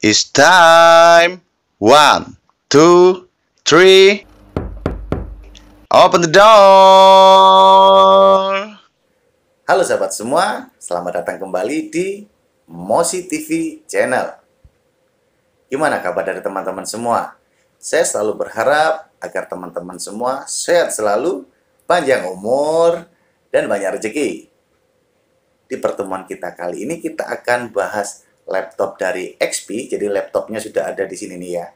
It's time. One, two, three. Open the door. Halo sahabat semua, selamat datang kembali di Mosi TV Channel. Gimana kabar dari teman-teman semua? Saya selalu berharap agar teman-teman semua sehat selalu, panjang umur, dan banyak rezeki. Di pertemuan kita kali ini kita akan bahas laptop dari XP, jadi laptopnya sudah ada di sini nih ya.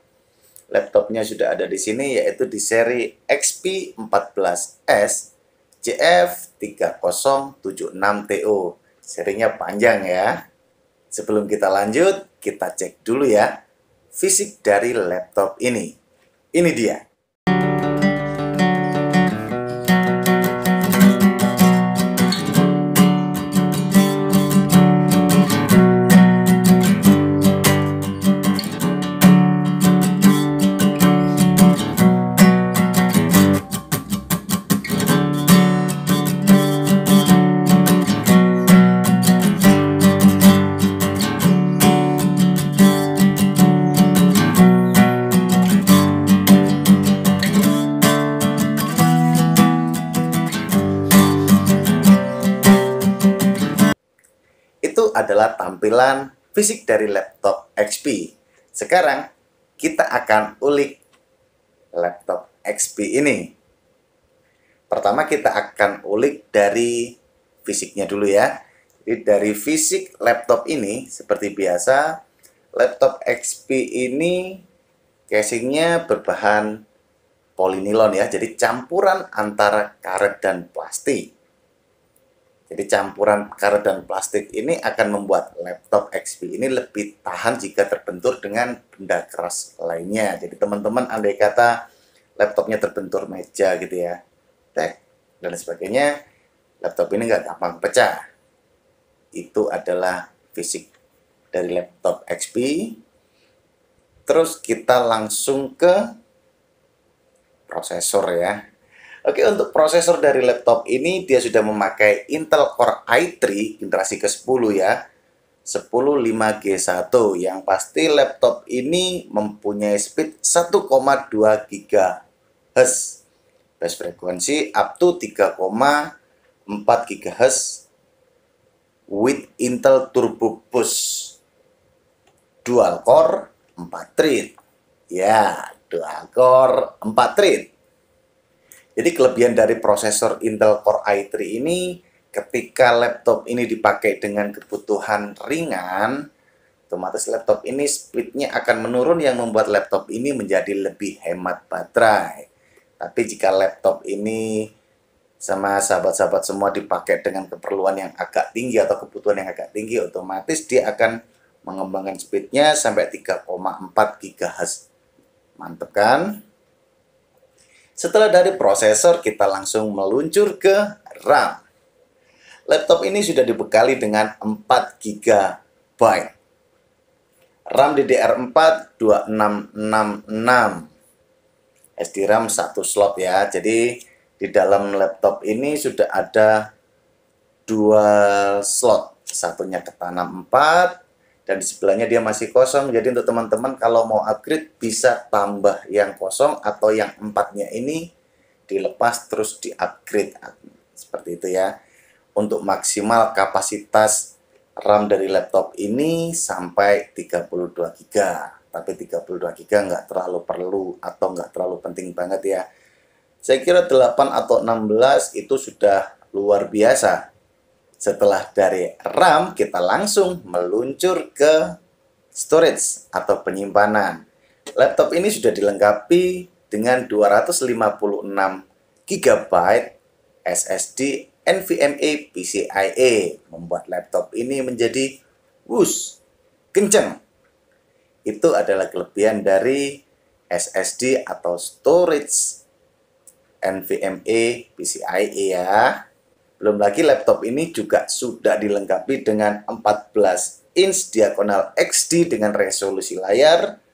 Laptopnya sudah ada di sini yaitu di seri XP 14 s CF JF3076TO. Serinya panjang ya. Sebelum kita lanjut, kita cek dulu ya fisik dari laptop ini. Ini dia. adalah tampilan fisik dari laptop XP. Sekarang kita akan ulik laptop XP ini. Pertama kita akan ulik dari fisiknya dulu ya. Jadi dari fisik laptop ini seperti biasa laptop XP ini casingnya berbahan polinilon ya. Jadi campuran antara karet dan plastik. Jadi campuran karet dan plastik ini akan membuat laptop XP ini lebih tahan jika terbentur dengan benda keras lainnya. Jadi teman-teman andai kata laptopnya terbentur meja gitu ya, tek, dan sebagainya, laptop ini nggak gampang pecah. Itu adalah fisik dari laptop XP. Terus kita langsung ke prosesor ya. Oke, untuk prosesor dari laptop ini dia sudah memakai Intel Core i3 generasi ke-10 ya. 105G1 yang pasti laptop ini mempunyai speed 1,2 GHz. Base frekuensi up to 3,4 GHz with Intel Turbo Boost dual core 4 thread. Ya, dual core 4 thread jadi kelebihan dari prosesor Intel Core i3 ini ketika laptop ini dipakai dengan kebutuhan ringan, otomatis laptop ini speednya akan menurun yang membuat laptop ini menjadi lebih hemat baterai. Tapi jika laptop ini sama sahabat-sahabat semua dipakai dengan keperluan yang agak tinggi atau kebutuhan yang agak tinggi, otomatis dia akan mengembangkan speednya sampai 3,4 GHz. Mantep kan? Setelah dari prosesor, kita langsung meluncur ke RAM. Laptop ini sudah dibekali dengan 4 GB. RAM DDR4 2666. SD RAM satu slot ya. Jadi di dalam laptop ini sudah ada dua slot. Satunya ke tanam 4, dan di sebelahnya dia masih kosong. Jadi untuk teman-teman kalau mau upgrade bisa tambah yang kosong atau yang empatnya ini dilepas terus di-upgrade. Seperti itu ya. Untuk maksimal kapasitas RAM dari laptop ini sampai 32 GB. Tapi 32 GB nggak terlalu perlu atau nggak terlalu penting banget ya. Saya kira 8 atau 16 itu sudah luar biasa setelah dari RAM, kita langsung meluncur ke storage atau penyimpanan. Laptop ini sudah dilengkapi dengan 256 GB SSD NVMe PCIe membuat laptop ini menjadi wush, kenceng. Itu adalah kelebihan dari SSD atau storage NVMe PCIe ya. Belum lagi laptop ini juga sudah dilengkapi dengan 14 inch diagonal XD dengan resolusi layar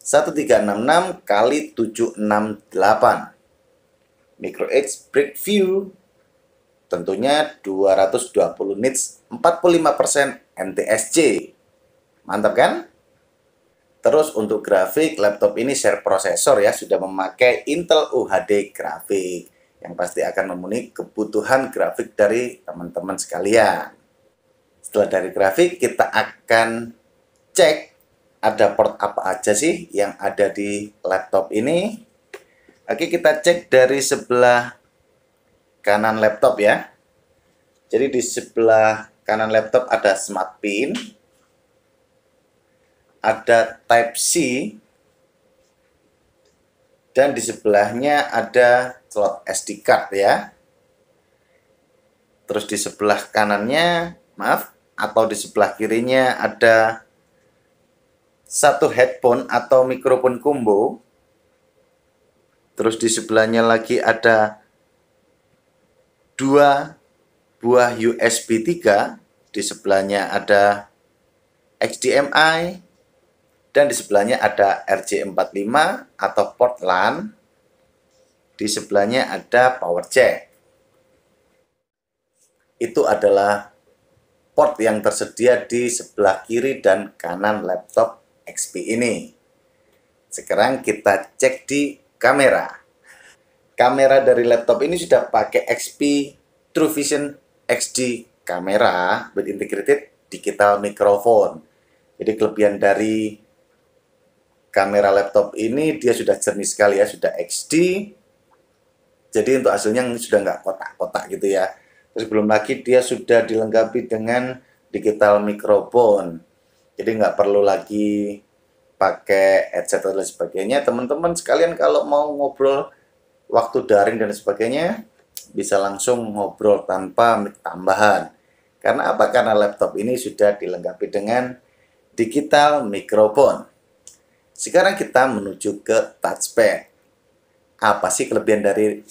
1366 kali 768. Micro Edge Break View tentunya 220 nits 45% NTSC. Mantap kan? Terus untuk grafik, laptop ini share prosesor ya, sudah memakai Intel UHD grafik yang pasti akan memenuhi kebutuhan grafik dari teman-teman sekalian. Setelah dari grafik, kita akan cek ada port apa aja sih yang ada di laptop ini. Oke, kita cek dari sebelah kanan laptop ya. Jadi di sebelah kanan laptop ada smart pin, ada type C, dan di sebelahnya ada slot SD card ya. Terus di sebelah kanannya, maaf, atau di sebelah kirinya ada satu headphone atau mikrofon combo. Terus di sebelahnya lagi ada dua buah USB 3, di sebelahnya ada HDMI, dan di sebelahnya ada RJ45 atau port LAN di sebelahnya ada power jack. Itu adalah port yang tersedia di sebelah kiri dan kanan laptop XP ini. Sekarang kita cek di kamera. Kamera dari laptop ini sudah pakai XP True Vision XD kamera with integrated digital microphone. Jadi kelebihan dari kamera laptop ini dia sudah jernih sekali ya, sudah XD jadi untuk hasilnya sudah nggak kotak-kotak gitu ya. Terus belum lagi dia sudah dilengkapi dengan digital microphone. Jadi nggak perlu lagi pakai headset dan sebagainya. Teman-teman sekalian kalau mau ngobrol waktu daring dan sebagainya bisa langsung ngobrol tanpa tambahan. Karena apa? Karena laptop ini sudah dilengkapi dengan digital microphone. Sekarang kita menuju ke touchpad. Apa sih kelebihan dari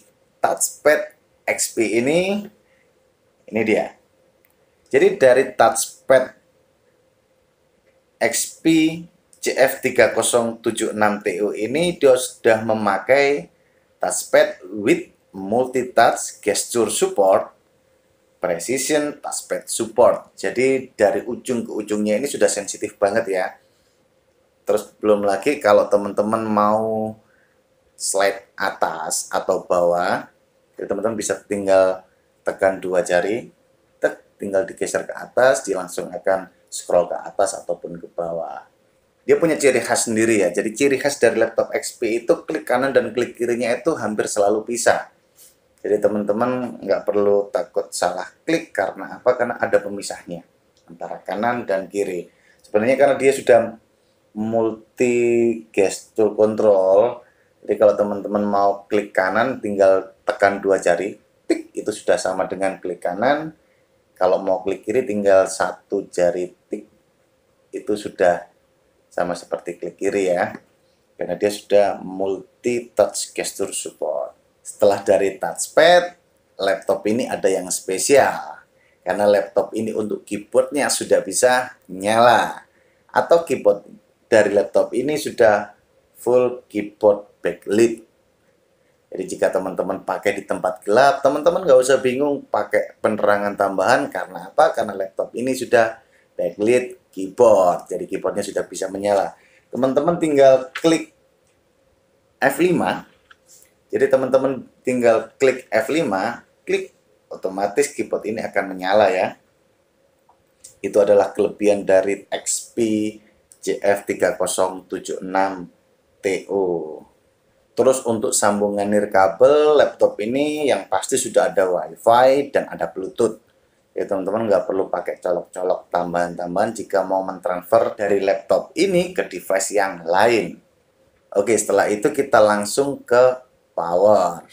touchpad XP ini ini dia jadi dari touchpad XP CF3076TU ini dia sudah memakai touchpad with multi-touch gesture support precision touchpad support jadi dari ujung ke ujungnya ini sudah sensitif banget ya terus belum lagi kalau teman-teman mau slide atas atau bawah jadi teman-teman bisa tinggal tekan dua jari, tek, tinggal digeser ke atas, dia langsung akan scroll ke atas ataupun ke bawah. Dia punya ciri khas sendiri ya. Jadi ciri khas dari laptop XP itu klik kanan dan klik kirinya itu hampir selalu pisah. Jadi teman-teman nggak perlu takut salah klik karena apa? Karena ada pemisahnya antara kanan dan kiri. Sebenarnya karena dia sudah multi gesture control, jadi kalau teman-teman mau klik kanan tinggal tekan dua jari, tik itu sudah sama dengan klik kanan. Kalau mau klik kiri tinggal satu jari tik itu sudah sama seperti klik kiri ya. Karena dia sudah multi touch gesture support. Setelah dari touchpad, laptop ini ada yang spesial. Karena laptop ini untuk keyboardnya sudah bisa nyala. Atau keyboard dari laptop ini sudah full keyboard backlit. Jadi jika teman-teman pakai di tempat gelap, teman-teman nggak usah bingung pakai penerangan tambahan karena apa? Karena laptop ini sudah backlit keyboard, jadi keyboardnya sudah bisa menyala. Teman-teman tinggal klik F5, jadi teman-teman tinggal klik F5, klik otomatis keyboard ini akan menyala ya. Itu adalah kelebihan dari XP JF3076 TO. Terus untuk sambungan nirkabel laptop ini yang pasti sudah ada WiFi dan ada Bluetooth. Ya teman-teman nggak perlu pakai colok-colok tambahan-tambahan jika mau mentransfer dari laptop ini ke device yang lain. Oke setelah itu kita langsung ke power.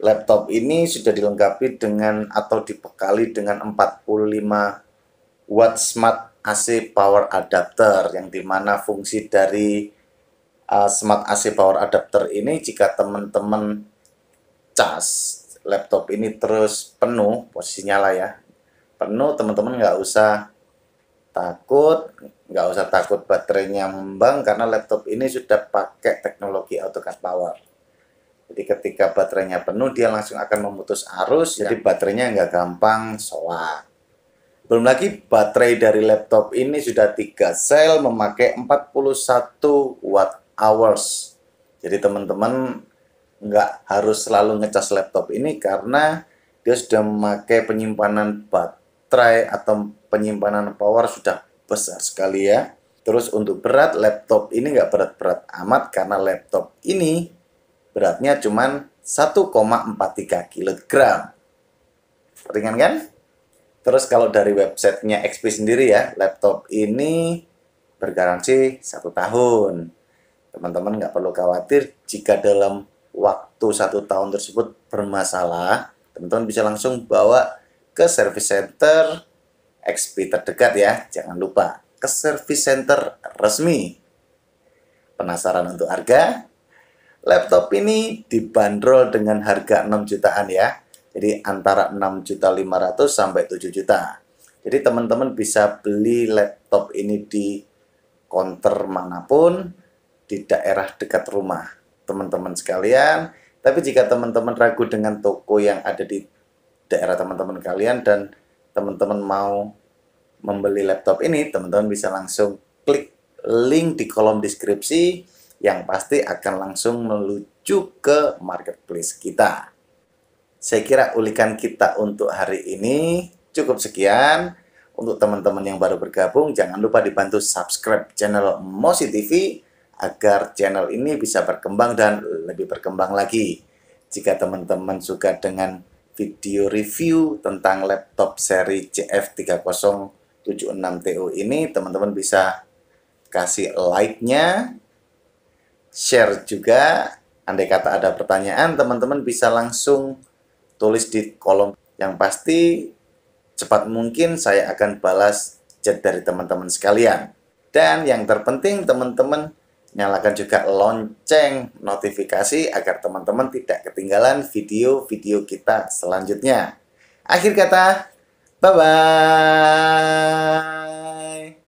Laptop ini sudah dilengkapi dengan atau dibekali dengan 45 watt smart AC power adapter yang dimana fungsi dari uh, smart AC power adapter ini jika teman-teman cas laptop ini terus penuh posisinya lah ya penuh teman-teman nggak usah takut nggak usah takut baterainya membang karena laptop ini sudah pakai teknologi AutoCAD power jadi ketika baterainya penuh dia langsung akan memutus arus ya. jadi baterainya nggak gampang soak belum lagi baterai dari laptop ini sudah tiga sel memakai 41 watt hours. Jadi teman-teman nggak harus selalu ngecas laptop ini karena dia sudah memakai penyimpanan baterai atau penyimpanan power sudah besar sekali ya. Terus untuk berat, laptop ini nggak berat-berat amat karena laptop ini beratnya cuma 1,43 kg. Ringan kan? Terus kalau dari websitenya XP sendiri ya, laptop ini bergaransi satu tahun teman-teman nggak perlu khawatir jika dalam waktu satu tahun tersebut bermasalah teman-teman bisa langsung bawa ke service center XP terdekat ya jangan lupa ke service center resmi penasaran untuk harga laptop ini dibanderol dengan harga 6 jutaan ya jadi antara 6 juta 500 sampai 7 juta jadi teman-teman bisa beli laptop ini di counter manapun di daerah dekat rumah teman-teman sekalian. Tapi jika teman-teman ragu dengan toko yang ada di daerah teman-teman kalian dan teman-teman mau membeli laptop ini, teman-teman bisa langsung klik link di kolom deskripsi yang pasti akan langsung menuju ke marketplace kita. Saya kira ulikan kita untuk hari ini cukup sekian. Untuk teman-teman yang baru bergabung, jangan lupa dibantu subscribe channel Mosi TV agar channel ini bisa berkembang dan lebih berkembang lagi. Jika teman-teman suka dengan video review tentang laptop seri cf 3076 tu ini, teman-teman bisa kasih like-nya, share juga. Andai kata ada pertanyaan, teman-teman bisa langsung tulis di kolom yang pasti cepat mungkin saya akan balas chat dari teman-teman sekalian. Dan yang terpenting teman-teman nyalakan juga lonceng notifikasi agar teman-teman tidak ketinggalan video-video kita selanjutnya. Akhir kata, bye-bye!